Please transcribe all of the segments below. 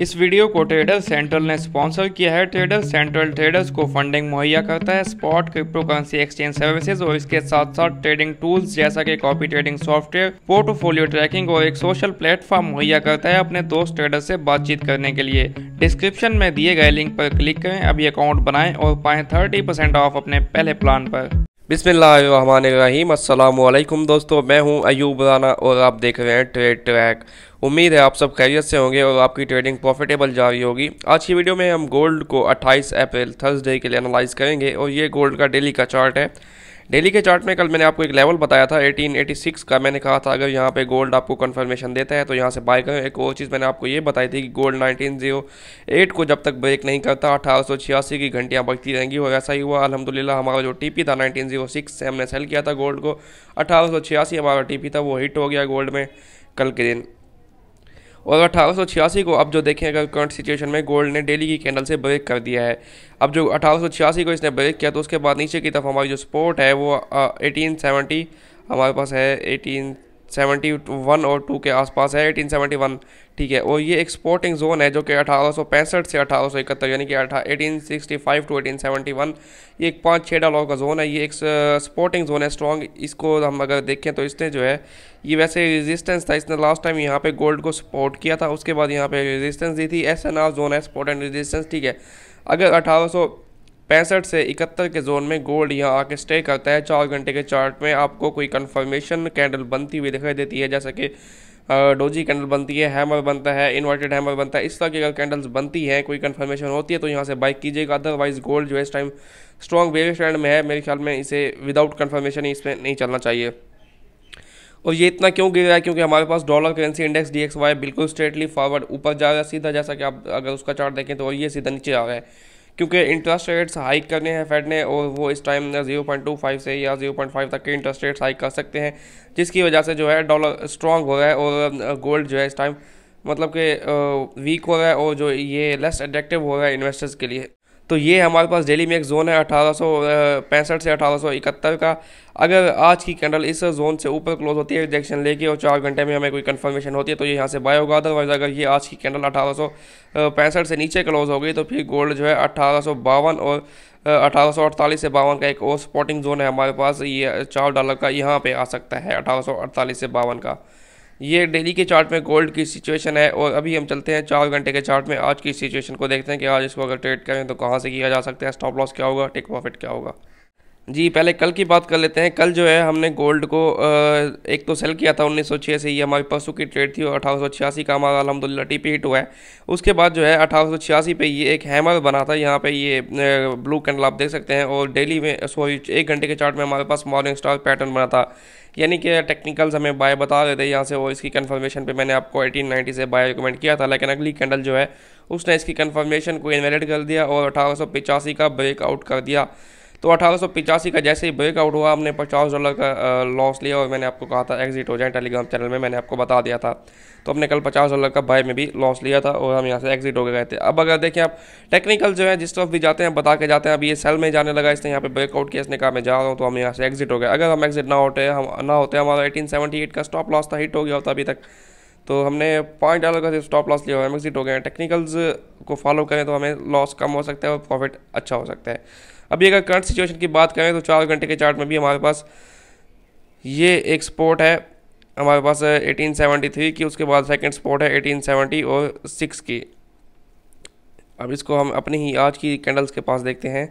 इस वीडियो को trader central ने स्पॉन्सर किया है ट्रेडर सेंट्रल ट्रेडर्स को फंडिंग मुहैया करता है spot crypto currency exchange services और इसके साथ साथ ट्रेडिंग टूल्स जैसा कि copy trading software portfolio tracking और एक सोशल प्लेटफॉर्म मुहैया करता है अपने दोस्त ट्रेडर से बातचीत करने के लिए डिस्क्रिप्शन में दिए गए लिंक पर क्लिक करें अभी अकाउंट बनाएं और पाएं थर्टी परसेंट ऑफ अपने पहले प्लान पर बिसमीम अल्लाम दोस्तों मैं हूं अयूब राना और आप देख रहे हैं ट्रेड ट्रैक उम्मीद है आप सब खैरियत से होंगे और आपकी ट्रेडिंग प्रॉफिटेबल जा रही होगी आज की वीडियो में हम गोल्ड को 28 अप्रैल थर्सडे के लिए एनालाइज करेंगे और ये गोल्ड का डेली का चार्ट है डेली के चार्ट में कल मैंने आपको एक लेवल बताया था 1886 का मैंने कहा था अगर यहाँ पे गोल्ड आपको कंफर्मेशन देता है तो यहाँ से बाय करें एक और चीज़ मैंने आपको ये बताई थी कि गोल्ड 1908 को जब तक ब्रेक नहीं करता अठारह की घंटियाँ बचती रहेंगी और ऐसा ही हुआ अलहमदिल्ला हमारा जो टी था नाइनटीन oh से हमने सेल किया था गोल्ड को अठारह हमारा टी था वो हिट हो गया गोल्ड में कल के दिन और अठारह को अब जो देखें अगर करंट सिचुएशन में गोल्ड ने डेली की कैंडल से ब्रेक कर दिया है अब जो अठारह को इसने ब्रेक किया तो उसके बाद नीचे की तरफ हमारी जो सपोर्ट है वो एटीन हमारे पास है एटीन सेवेंटी वन और टू के आसपास है एटीन सेवेंटी वन ठीक है और ये एक स्पोर्टिंग जोन है जो कि अठारह सौ पैंसठ से अठारह सौ इकहत्तर यानी कि eighteen sixty five to eighteen seventy one ये एक पाँच छः डॉलर का जोन है ये एक स्पोर्टिंग जोन है स्ट्रॉन्ग इसको हम अगर देखें तो इसने जो है ये वैसे रेजिस्टेंस था इसने लास्ट टाइम यहाँ पे गोल्ड को सपोर्ट किया था उसके बाद यहाँ पे रेजिस्टेंस दी थी एस एन आर जोन है सपोर्ट एंड रेजिस्टेंस ठीक है अगर अठारह पैंसठ से इकहत्तर के जोन में गोल्ड यहाँ आके स्टे करता है चार घंटे के चार्ट में आपको कोई कन्फर्मेशन कैंडल बनती हुई दिखाई देती है जैसा कि डोजी कैंडल बनती है हैमर बनता है इन्वर्टेड हैमर बनता है इस तरह की अगर कैंडल्स बनती हैं कोई कन्फर्मेशन होती है तो यहाँ से बाइक कीजिएगा अदरवाइज गोल्ड जो है इस टाइम स्ट्रॉन्ग वेव स्टैंड में है मेरे ख्याल में इसे विदाउट कन्फर्मेशन ही इसमें नहीं चलना चाहिए और ये इतना क्यों गिर रहा है क्योंकि हमारे पास डॉलर करेंसी इंडेक्स डी बिल्कुल स्ट्रेटली फॉरवर्ड ऊपर जा रहा है सीधा जैसा कि आप अगर उसका चार्ट देखें तो और ये सीधा नीचे आ रहा है क्योंकि इंटरेस्ट रेट्स हाइक करने हैं फेड ने और वो इस time zero point two five से या जीरो पॉइंट फाइव तक के इंटरेस्ट रेट्स हाइक कर सकते हैं जिसकी वजह से जो है डॉलर स्ट्रॉन्ग हो रहा है और गोल्ड जो है इस टाइम मतलब कि वीक हो रहा है और जो ये लेस अट्रैक्टिव हो रहा है इन्वेस्टर्स के लिए तो ये हमारे पास डेली एक जोन है अठारह से अठारह का अगर आज की कैंडल इस जोन से ऊपर क्लोज होती है रिजेक्शन लेके और चार घंटे में हमें कोई कंफर्मेशन होती है तो ये यहाँ से बाय होगा अदरवाइज अगर ये आज की कैंडल अठारह से नीचे क्लोज हो गई तो फिर गोल्ड जो है अठारह और अठारह से बावन का एक और स्पॉटिंग जोन है हमारे पास ये चार डॉलर का यहाँ पर आ सकता है अठारह से बावन का ये डेली के चार्ट में गोल्ड की सिचुएशन है और अभी हम चलते हैं चार घंटे के चार्ट में आज की सिचुएशन को देखते हैं कि आज इसको अगर ट्रेड करें तो कहाँ से किया जा सकता है स्टॉप लॉस क्या होगा टेक प्रॉफिट क्या होगा जी पहले कल की बात कर लेते हैं कल जो है हमने गोल्ड को एक तो सेल किया था उन्नीस से ही हमारी परसों की ट्रेड थी और अठारह का हमारा अलहमदिल्ला टी हिट हुआ है उसके बाद जो है अठारह पे ये एक हैमर बना था यहाँ पे ये ब्लू कैंडल आप देख सकते हैं और डेली में सॉरी एक घंटे के चार्ट में हमारे पास मॉर्निंग स्टार पैटर्न बना था यानी कि टेक्निकल्स हमें बाय बता रहे थे यहाँ से और इसकी कन्फर्मेशन पर मैंने आपको 1890 से बाय रिकमेंड किया था लेकिन अगली कैंडल जो है उसने इसकी कन्फर्मेशन को इन्वेलिड कर दिया और अठारह का ब्रेकआउट कर दिया तो अठारह का जैसे ही ब्रेकआउट हुआ हमने पचास डॉलर का लॉस लिया और मैंने आपको कहा था एग्जिट हो जाए टेलीग्राम चैनल में मैंने आपको बता दिया था तो हमने कल पचास डॉलर का बाय में भी लॉस लिया था और हम यहाँ से एग्जिट हो गए थे अब अगर देखें आप टेक्निकल जो है जिस तरफ भी जाते हैं बता के जाते हैं अभी ये सेल में जाने लगा इसने यहाँ पे ब्रेकआउट किया इसने कहा मैं जा रहा हूँ तो हम यहाँ से एग्जिट हो गए अगर हम एग्जिट ना होते हम ना होते हमारा एटीन का स्टॉप लॉस था हिट हो गया होता अभी तक तो हमने पॉइंट डॉलर का स्टॉप लॉस लिया हुआ है एमएक्सिट हो गए हैं टेक्निकल्स को फॉलो करें तो हमें लॉस कम हो सकता है और प्रॉफिट अच्छा हो सकता है अभी अगर करंट सिचुएशन की बात करें तो चार घंटे के चार्ट में भी हमारे पास ये एक स्पोर्ट है हमारे पास 1873 की उसके बाद सेकंड स्पोर्ट है 1870 और सिक्स की अब इसको हम अपनी ही आज की कैंडल्स के पास देखते हैं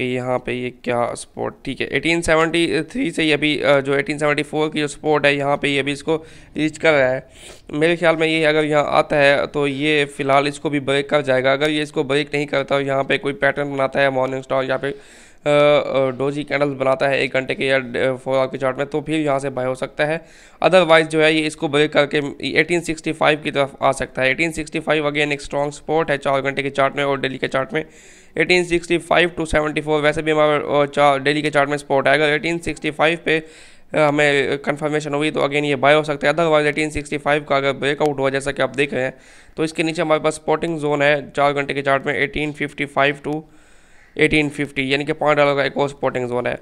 कि यहाँ पे ये क्या स्पोर्ट ठीक है 1873 से ये अभी जो 1874 की जो स्पोर्ट है यहाँ पे ये अभी इसको रीच कर रहा है मेरे ख्याल में ये अगर यहाँ आता है तो ये फ़िलहाल इसको भी ब्रेक कर जाएगा अगर ये इसको ब्रेक नहीं करता और यहाँ पर कोई पैटर्न बनाता है मॉर्निंग स्टार या फिर डोजी कैंडल्स बनाता है एक घंटे के या फोर आवर के चार्ट में तो फिर यहाँ से बाय हो सकता है अदरवाइज जो है ये इसको ब्रेक करके 1865 की तरफ आ सकता है 1865 अगेन एक स्ट्रॉन्ग स्पॉट है चार घंटे के चार्ट में और डेली के चार्ट में 1865 टू 74 वैसे भी हमारे डेली के चार्ट में स्पॉट है अगर फाइव पे हमें कंफर्मेशन हुई तो अगेन ये बाय हो सकता है अदरवाइज एटीन सिक्सटी फाइव का अगर ब्रेकआउट हुआ जैसा कि आप देख रहे हैं तो इसके नीचे हमारे पास स्पॉटिंग जोन है चार घंटे के चार्ट में एटीन फिफ्टी फाइव टू 1850 यानी कि पाँच डॉलर का एक और स्पोर्टिंग जोन है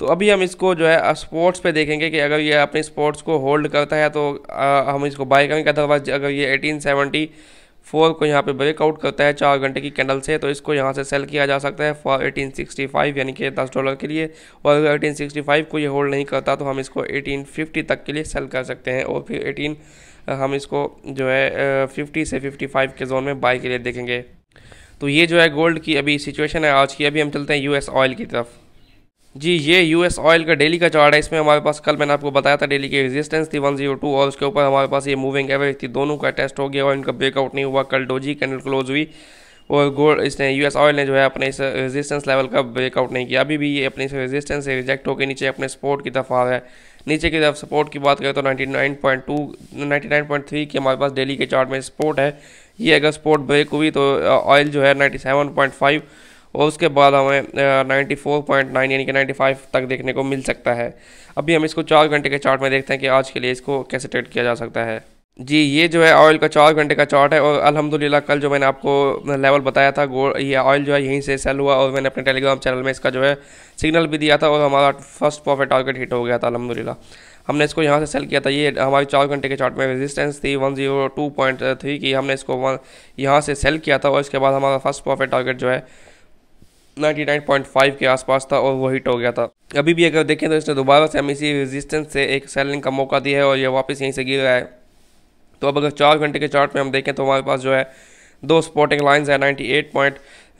तो अभी हम इसको जो है स्पोर्ट्स पे देखेंगे कि अगर ये अपने स्पोर्ट्स को होल्ड करता है तो आ, हम इसको बाय करेंगे अदरवाइज अगर ये 1874 को यहाँ पे ब्रेकआउट करता है चार घंटे की कैंडल से तो इसको यहाँ से सेल किया जा सकता है फॉर 1865 यानी कि 10 डॉलर के लिए और अगर 1865 को ये होल्ड नहीं करता तो हम इसको फिफ्टी तक के लिए सेल कर सकते हैं और फिर एटीन हम इसको जो है फिफ्टी से फिफ्टी फाइव के जोन में बाई के लिए देखेंगे तो ये जो है गोल्ड की अभी सिचुएशन है आज की अभी हम चलते हैं यूएस ऑयल की तरफ जी ये यूएस ऑयल का डेली का चार्ट है इसमें हमारे पास कल मैंने आपको बताया था डेली की रेजिस्टेंस थी 102 और उसके ऊपर हमारे पास ये मूविंग एवरेज थी दोनों का टेस्ट हो गया और इनका ब्रेकआउट नहीं हुआ कल डोजी कैंडल क्लोज हुई और गोल्ड इसने यूएस ऑयल ने जो है अपने इस रेजिस्टेंस लेवल का ब्रेकआउट नहीं किया अभी भी ये अपने इस रेजिस्टेंस से रिजेक्ट होकर नीचे अपने सपोर्ट की तरफ आ रहा है नीचे की तरफ सपोर्ट की बात करें तो 99.2 99.3 के हमारे पास डेली के चार्ट में सपोर्ट है ये अगर स्पोर्ट ब्रेक हुई तो ऑयल जो है 97.5 और उसके बाद हमें 94.9 यानी कि 95 तक देखने को मिल सकता है अभी हम इसको चार घंटे के चार्ट में देखते हैं कि आज के लिए इसको कैसे ट्रेड किया जा सकता है जी ये जो है ऑयल का चार घंटे का चार्ट है और अल्हम्दुलिल्लाह कल जो मैंने आपको लेवल बताया था गोल्ड ये ऑयल जो है यहीं से सेल हुआ और मैंने अपने टेलीग्राम चैनल में इसका जो है सिग्नल भी दिया था और हमारा फर्स्ट प्रॉफिट टारगेट हिट हो गया था अलहमदिल्ला हमने इसको यहाँ से सेल किया था ये हमारी चार घंटे के चार्ट में रेजिस्टेंस थी one zero two point three की हमने इसको वन यहाँ से सेल किया था और इसके बाद हमारा फर्स्ट प्रॉफिट टारगेट जो है 99.5 के आसपास था और वो हिट हो गया था अभी भी अगर देखें तो इसने दोबारा से हम इसी रेजिस्टेंस से एक सेलिंग का मौका दिया है और ये वापस यहीं से गिर रहा है तो अब अगर चार घंटे के चार्ट में हम देखें तो हमारे पास जो है दो स्पोर्टिंग लाइन्स है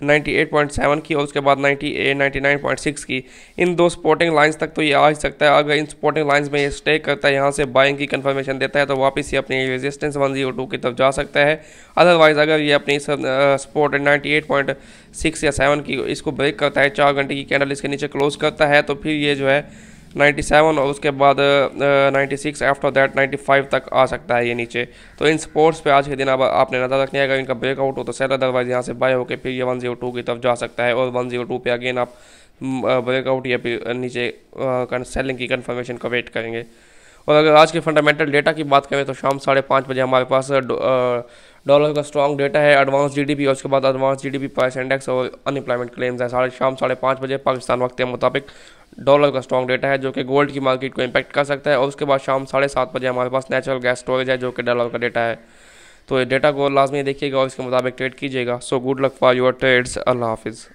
98.98.7 की और उसके बाद 98 99.6 की इन दो स्पोर्टिंग लाइंस तक तो ये आ ही सकता है अगर इन स्पोर्टिंग लाइंस में ये स्टे करता है यहाँ से बाइंग की कंफर्मेशन देता है तो वापस ये अपनी रेजिस्टेंस 102 की तरफ जा सकता है अदरवाइज़ अगर ये अपनी स्पोर्ट नाइन्टी या सेवन की इसको ब्रेक करता है चार घंटे की कैंडल इसके नीचे क्लोज करता है तो फिर ये जो है 97 और उसके बाद नाइन्टी सिक्स आफ्टर दैट 95 तक आ सकता है ये नीचे तो इन स्पोर्ट्स पे आज के दिन अब आपने नज़र रखनी है अगर इनका ब्रेकआउट हो तो सेल अदरवाइज यहाँ से बाय होकर फिर ये 102 की तरफ जा सकता है और 102 पे अगेन आप ब्रेकआउट या फिर नीचे सेलिंग की कन्फर्मेशन का वेट करेंगे और अगर आज के फंडामेंटल डेटा की बात करें तो शाम साढ़े पाँच बजे हमारे पास डॉलर का स्ट्रॉन्ग डेटा है एडवांस जीडीपी और उसके बाद एडवांस जीडीपी प्राइस इंडेक्स और अनएम्प्लॉयमेंट क्लेम्स है साढ़े शाम साढ़े पाँच बजे पाकिस्तान वक्त के मुताबिक डॉलर का स्ट्रॉन्ग डेटा है जो कि गोल्ड की मार्केट को इम्पैक्ट कर सकता है और उसके बाद शाम साढ़े सात बजे हमारे पास नेचुरल गैस स्टोरेज है जो कि डॉलर का डेटा है तो ये डेटा को लाजमी देखिएगा और इसके मुताबिक ट्रेड कीजिएगा so good luck for your trades अल्लाह हाफिज़